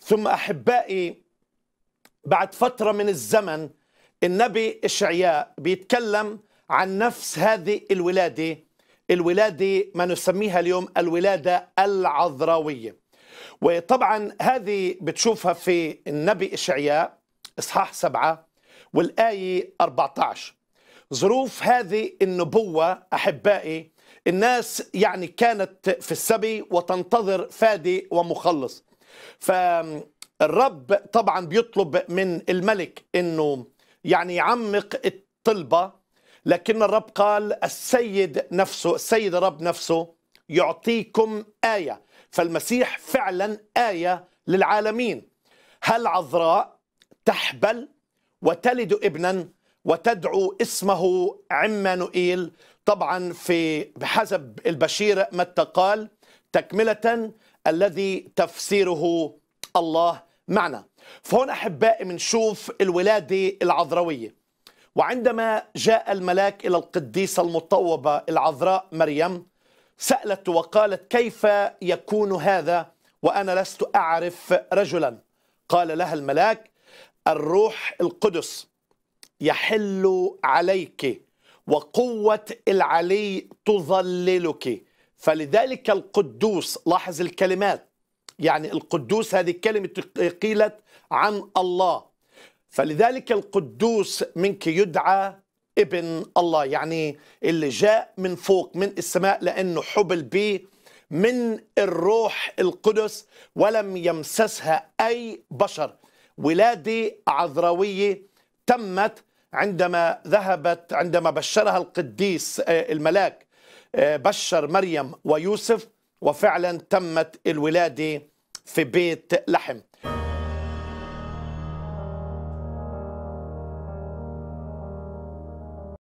ثم احبائي بعد فتره من الزمن النبي اشعياء بيتكلم عن نفس هذه الولاده الولاده ما نسميها اليوم الولاده العذراويه وطبعا هذه بتشوفها في النبي اشعياء اصحاح سبعه والايه 14 ظروف هذه النبوه احبائي الناس يعني كانت في السبي وتنتظر فادي ومخلص فالرب طبعا بيطلب من الملك انه يعني يعمق الطلبه لكن الرب قال السيد نفسه السيد الرب نفسه يعطيكم ايه فالمسيح فعلا ايه للعالمين هل عذراء تحبل وتلد ابنا وتدعو اسمه عمانوئيل طبعا في بحسب البشير متى قال تكملة الذي تفسيره الله معنا فهنا أحبائي بنشوف الولادة العذراوية وعندما جاء الملاك إلى القديسة المطوبة العذراء مريم سألت وقالت كيف يكون هذا وأنا لست أعرف رجلا قال لها الملاك الروح القدس يحل عليك وقوة العلي تظللك فلذلك القدوس لاحظ الكلمات يعني القدوس هذه كلمة قيلت عن الله فلذلك القدوس منك يدعى ابن الله يعني اللي جاء من فوق من السماء لأنه حبل به من الروح القدس ولم يمسسها أي بشر ولادة عذراوية تمت عندما ذهبت عندما بشرها القديس آه، الملاك آه، بشر مريم ويوسف وفعلا تمت الولاده في بيت لحم